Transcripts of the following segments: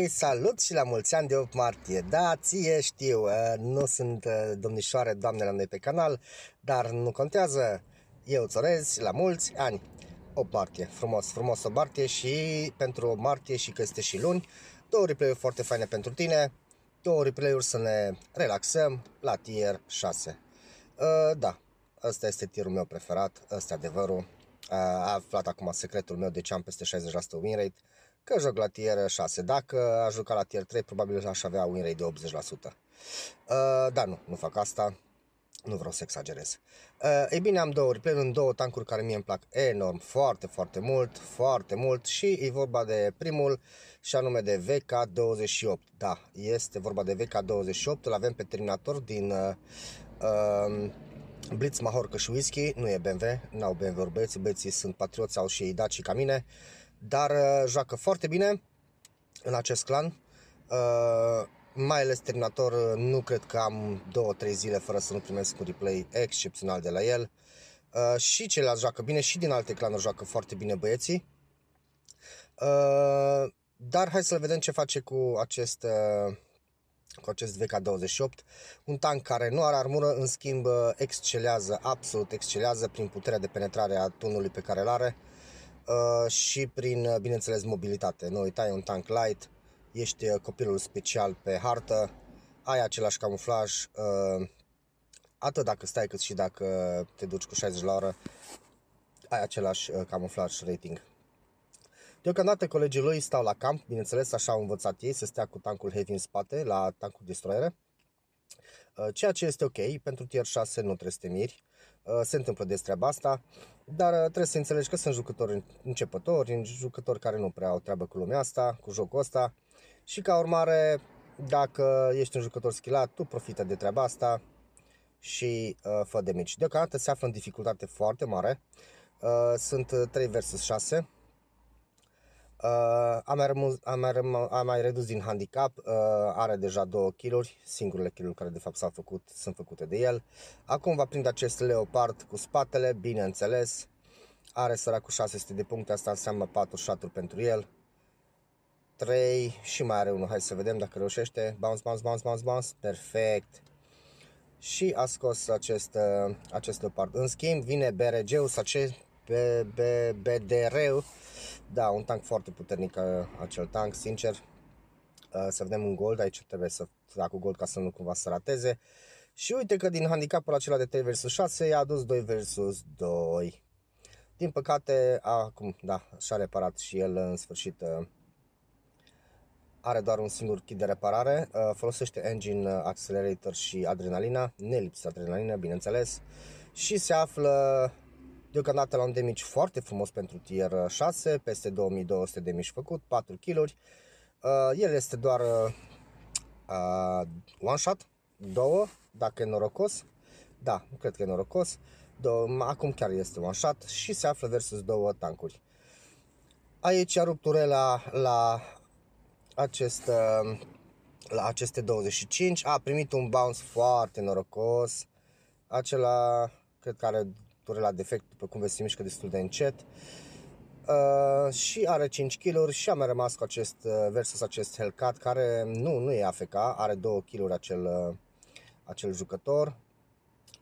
îi salut și la mulți ani de 8 martie. Da, ție știu, ă, nu sunt ă, domnișoare, doamne la noi pe canal, dar nu contează. Eu îți orez la mulți ani. 8 martie, frumos, frumos 8 martie și pentru 8 martie și că este și luni, două replay-uri foarte faine pentru tine, două replay-uri să ne relaxăm la tier 6. Ă, da, ăsta este tierul meu preferat, ăsta adevărul. A aflat acum secretul meu de ce am peste 60% win rate că joc la tier 6. Dacă aș juca la tier 3, probabil aș avea un rate de 80%. Uh, dar nu, nu fac asta. Nu vreau să exagerez. Uh, ei bine, am două replay în două tancuri care mie îmi plac enorm, foarte, foarte mult, foarte mult și e vorba de primul și anume de VK28. Da, este vorba de VK28, îl avem pe Terminator din uh, uh, Blitz, Mahorca și Whisky, nu e BMW, n-au BMW-uri băieții, băieții sunt patrioți, au și ei daci ca mine. Uh, dar uh, joacă foarte bine în acest clan. Uh, mai ales Terminator, uh, nu cred că am 2-3 zile fără să nu primesc un replay excepțional de la el. Și ceilalți joacă bine, și din alte clanuri joacă foarte bine băieții. Dar hai să vedem ce face cu acest cu acest VK28, un tank care nu are armură, în schimb excelează, absolut excelează prin puterea de penetrare a tunului pe care îl are. Uh, Uh, și prin, uh, bineînțeles, mobilitate. Nu uitai un tank light, ești uh, copilul special pe hartă, ai același camuflaj, atât dacă stai cât și dacă te duci cu 60 la oră, ai același camuflaj rating. Deocamdată colegii lui stau la camp, bineînțeles, așa au învățat ei să stea cu tancul heavy în spate, la tankul destroyere, ceea ce este ok, pentru tier 6 nu trebuie să te miri, Uh, se întâmplă des treaba asta, dar uh, trebuie să înțelegi că sunt jucători începători, jucători care nu prea au treabă cu lumea asta, cu jocul ăsta și ca urmare, dacă ești un jucător schilat, tu profită de treaba asta și uh, fă de mici. Deocamdată se află în dificultate foarte mare, uh, sunt 3 uh, versus 6, Uh, a, mai rămus, a, mai răm, a mai redus din handicap, uh, are deja 2 kiluri, singurele kiluri care de fapt s-au făcut, sunt făcute de el. Acum va prinde acest leopard cu spatele, bineînțeles. Are săracul 600 de puncte, asta înseamnă 4 pentru el. 3 și mai are unul, hai să vedem dacă reușește. Bounce, bounce, bounce, bounce, bounce, perfect. Și a scos acest, uh, acest leopard. În schimb vine BRG-ul, BDR-ul, da, un tank foarte puternic uh, acel tank, sincer. Uh, să vedem un gold, aici trebuie să fac cu gold ca să nu cumva să rateze. Și uite că din handicapul acela de 3 vs 6 i-a adus 2 vs 2. Din păcate, acum, da, și-a reparat și el în sfârșit uh, are doar un singur kit de reparare, folosește engine, accelerator și adrenalina, ne lipsă adrenalina, bineînțeles, și se află Deocamdată la un demici foarte frumos pentru tier 6, peste 2200 de mici făcut, 4 kg. Uh, el este doar uh, one shot, două, dacă e norocos. Da, cred că e norocos. Acum chiar este one shot și se află versus două tancuri. Aici a rupture la, la, acest, uh, la aceste 25. A primit un bounce foarte norocos. Acela cred că are factură la defect, după cum vezi, se mișcă destul de încet. Uh, și are 5 kg și am rămas cu acest uh, versus acest Hellcat care nu, nu e AFK, are 2 kg acel, uh, acel jucător.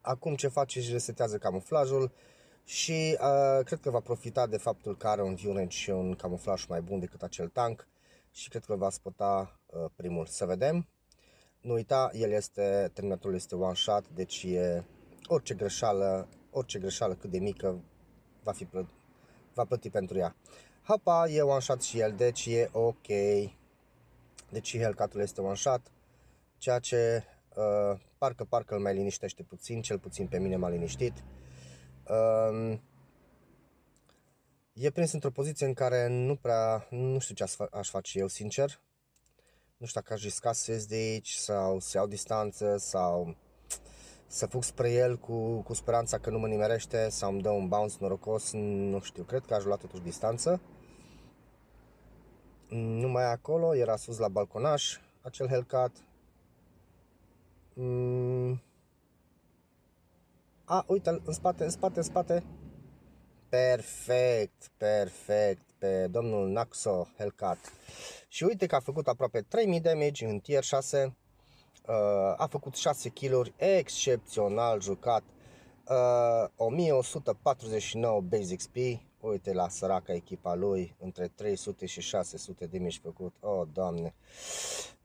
Acum ce face și resetează camuflajul și uh, cred că va profita de faptul că are un violent și un camuflaj mai bun decât acel tank și cred că va spăta uh, primul. Să vedem. Nu uita, el este, terminatorul este one shot, deci e orice greșeală orice greșeală cât de mică va, fi plă- va plăti pentru ea. Hapa e one shot și el, deci e ok. Deci și Hellcatul este one shot, ceea ce uh, parcă parcă îl mai liniștește puțin, cel puțin pe mine m-a liniștit. Um, e prins într-o poziție în care nu prea, nu știu ce aș, fa- aș face eu, sincer. Nu știu dacă aș risca să ies de aici sau să iau distanță sau să fug spre el cu, cu speranța că nu mă nimerește sau îmi dă un bounce norocos, nu știu, cred că aș lua totuși distanță. mai acolo, era sus la balconaș, acel Hellcat. Mm. A, uite în spate, în spate, în spate. Perfect, perfect, pe domnul Naxo Hellcat. Și uite că a făcut aproape 3000 damage în tier 6 Uh, a făcut 6 kill-uri excepțional jucat, 1149 uh, base XP, uite la săraca echipa lui, între 300 și 600 de mici făcut, oh doamne.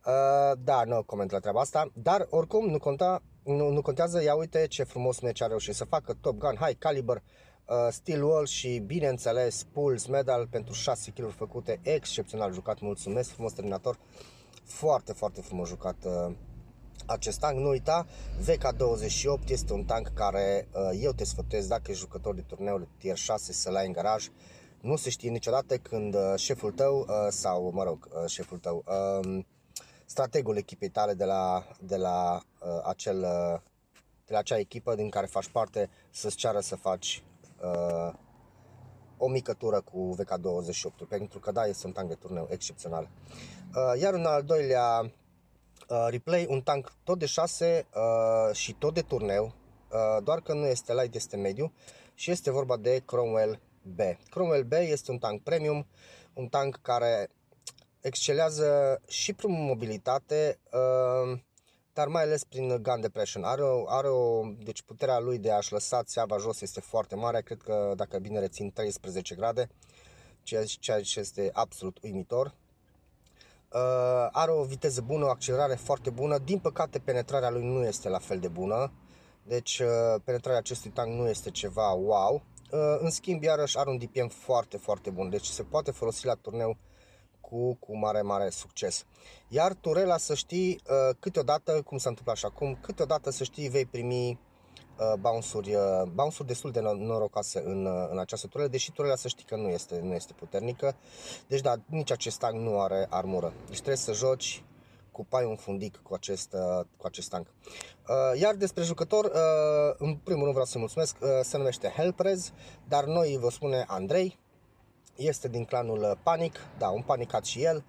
Uh, da, nu coment la treaba asta, dar oricum nu, conta, nu, nu contează, ia uite ce frumos ne a reușit să facă, Top Gun, High Caliber, Uh, Steel Wall și bineînțeles Pulse Medal pentru 6 kill făcute, excepțional jucat, mulțumesc frumos terminator, foarte, foarte frumos jucat uh, acest tank, nu uita, VK28 este un tank care uh, eu te sfătuiesc dacă ești jucător de turneul tier 6 să-l ai în garaj. Nu se știe niciodată când uh, șeful tău, uh, sau mă rog, șeful tău, um, strategul echipei tale de la, de la, acel, de la acea echipă din care faci parte să-ți ceară să faci o mică tură cu VK28, pentru că da, este un tank de turneu excepțional. Iar un al doilea Uh, replay, un tank tot de 6 uh, și tot de turneu, uh, doar că nu este light, este mediu și este vorba de Cromwell B. Cromwell B este un tank premium, un tank care excelează și prin mobilitate, uh, dar mai ales prin gun depression. Are o, are o, deci puterea lui de a-și lăsa țeava jos este foarte mare, cred că dacă bine rețin 13 grade, ceea ce este absolut uimitor. Uh, are o viteză bună, o accelerare foarte bună. Din păcate, penetrarea lui nu este la fel de bună. Deci, uh, penetrarea acestui tank nu este ceva wow. Uh, în schimb, iarăși are un DPM foarte, foarte bun. Deci se poate folosi la turneu cu, cu mare, mare succes. Iar turela, să știi, câteodată, cum s-a întâmplat și acum, câteodată, să știi, vei primi Uh, bounce-uri, uh, bounce destul de norocase în, uh, în această turelă, deși turela să știi că nu este, nu este puternică. Deci da, nici acest tank nu are armură. Deci trebuie să joci cu paiul un fundic cu acest, cu acest tank. Iar despre jucător, în primul rând vreau să mulțumesc, se numește Helprez, dar noi vă spune Andrei, este din clanul Panic, da, un panicat și el,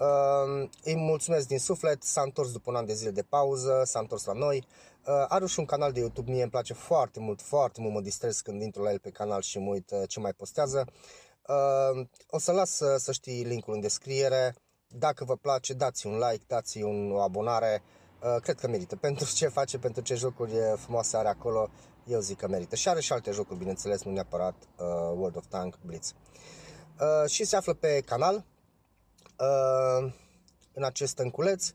Uh, îi mulțumesc din suflet, s-a întors după un an de zile de pauză, s-a întors la noi. Uh, are și un canal de YouTube, mie îmi place foarte mult, foarte mult, mă distrez când intru la el pe canal și mă uit eh, ce mai postează. Uh, o să las uh, să știi linkul în descriere. Dacă vă place, dați un like, dați un, o abonare. Uh, cred că merită. Pentru ce face, pentru ce jocuri frumoase are acolo, eu zic că merită. Și are și alte jocuri, bineînțeles, nu neapărat World of Tank Blitz. Și se află pe canal, Ehm, în acest tânculeț.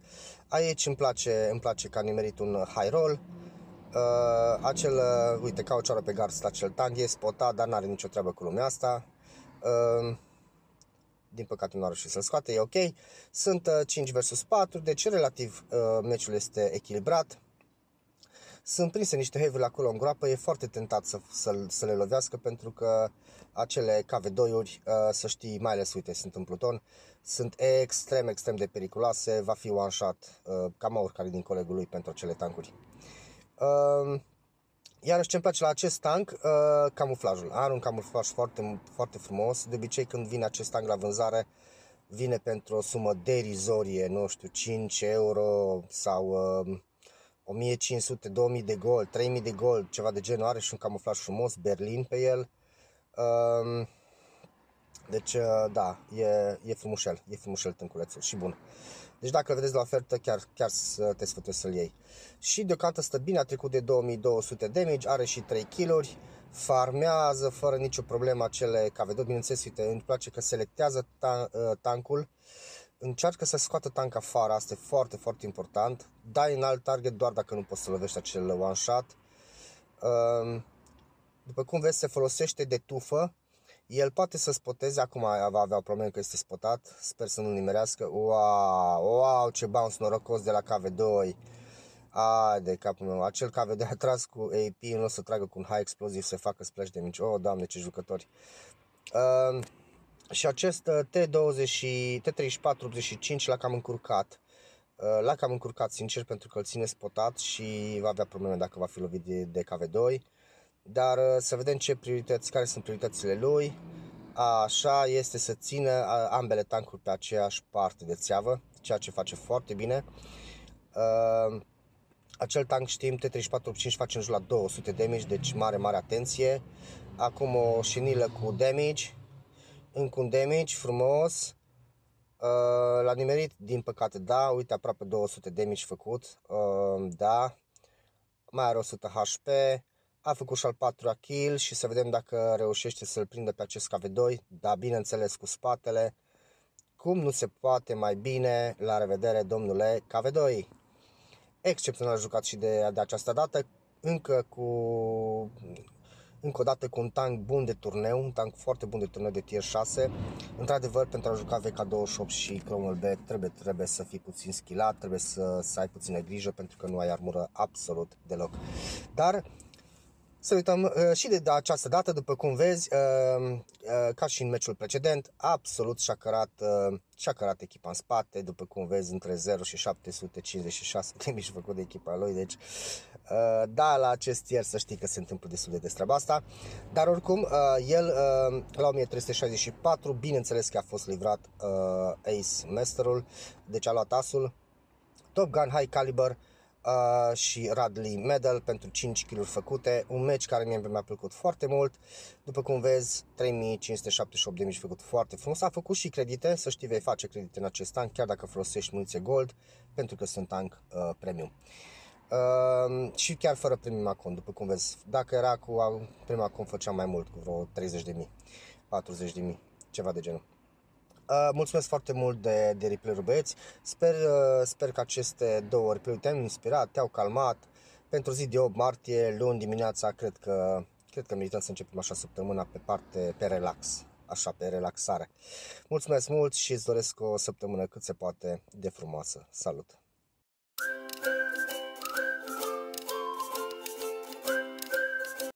Aici îmi place, îmi place că a nimerit un high roll. Uh, acel, uh, uite, ca o cioară pe gard, cel tang, e spotat, dar n-are nicio treabă cu lumea asta. Uh, din păcate nu a reușit să-l scoate, e ok. Sunt uh, eh, 5 versus 4, deci relativ uh, meciul este echilibrat sunt prinse niște heavy acolo în groapă, e foarte tentat să, să, să le lovească pentru că acele KV2-uri, uh, să știi, mai ales, uite, sunt în pluton, sunt extrem, extrem de periculoase, va fi one shot, uh, cam oricare din colegul lui pentru acele tancuri. Uh, iarăși ce-mi place la acest tank, camuflajul. Are un camuflaj foarte, foarte frumos. De obicei când vine acest tank la vânzare, vine pentru o sumă derizorie, nu știu, 5 euro sau uh, 1500, 2000 de gol, 3000 de gol, ceva de genul, are și un camuflaj frumos, Berlin pe el. Um, deci, uh, da, e, e frumușel, e frumușel tânculețul și bun. Deci dacă vedeți la ofertă, chiar, chiar să te sfătuiesc să-l iei. Și deocamdată stă bine, a trecut de 2200 damage, are și 3 kill farmează fără nicio problemă acele KV2, bineînțeles, uite, îmi place că selectează ta, uh, tancul încearcă să scoată tank afară, asta e foarte, foarte important. Dai în alt target doar dacă nu poți să lovești acel one shot. Ehm, după cum vezi, se folosește de tufă. El poate să spoteze, acum va avea problemă că este spotat, sper să nu nimerească. Wow, wow, ce bounce norocos de la KV2. A, de capul meu, acel KV2 a tras cu AP, nu o să tragă cu un high explosiv, să facă splash damage. Oh, doamne, ce jucători. Uh, și acest T20, uh, T3485 l-a cam încurcat. Uh, l-a cam încurcat, sincer, pentru că îl ține spotat și va avea probleme dacă va fi lovit de, de KV2. Dar uh, să vedem ce priorități, care sunt prioritățile lui. Așa este să țină ambele tancuri pe aceeași parte de țeavă, ceea ce face foarte bine. Acel tank, știm, T3485 face în jur la 200 damage, deci mare, mare atenție. Acum o șinilă cu damage, încă un damage frumos. Uh, l-a nimerit, din păcate, da, uite, aproape 200 damage făcut, uh, da, mai are 100 HP, a făcut și al patrulea kill și să vedem dacă reușește să-l prindă pe acest KV2, da, bineînțeles cu spatele, cum nu se poate mai bine, la revedere domnule KV2. Excepțional jucat și de, de această dată, încă cu încă o dată cu un tank bun de turneu, un tank foarte bun de turneu de tier 6. Într-adevăr, pentru a juca VK28 și Cromwell B trebuie, trebuie să fii puțin schilat, trebuie să, să ai puțină grijă pentru că nu ai armură absolut deloc. Dar să uităm uh, și de această dată, după cum vezi, uh, uh, ca și în meciul precedent, absolut și-a cărat, și-a cărat echipa în spate, după cum vezi, între 0 și 756 de mici făcut de echipa lui, deci da, la acest ieri să știi că se întâmplă destul de des treaba asta, dar oricum, el la 1364, bineînțeles că a fost livrat Ace Masterul, deci a luat asul, Top Gun High Caliber, uh, și Radley Medal pentru 5 kg făcute, un meci care mie mi-a plăcut foarte mult. După cum vezi, 3578 de mici făcut foarte frumos. A făcut și credite, să știi, vei face credite în acest tank, chiar dacă folosești muniție gold, pentru că sunt tank uh, premium. Uh, și chiar fără primul acum, după cum vezi. Dacă era cu primul acum, făceam mai mult, cu vreo 30.000, 40.000, mii, mii, ceva de genul. Uh, mulțumesc foarte mult de, de replay băieți. Sper, uh, sper că aceste două replay te-au inspirat, te-au calmat. Pentru zi de 8 martie, luni dimineața, cred că, cred că merităm să începem așa săptămâna pe parte, pe relax, așa, pe relaxare. Mulțumesc mult și îți doresc o săptămână cât se poate de frumoasă. Salut!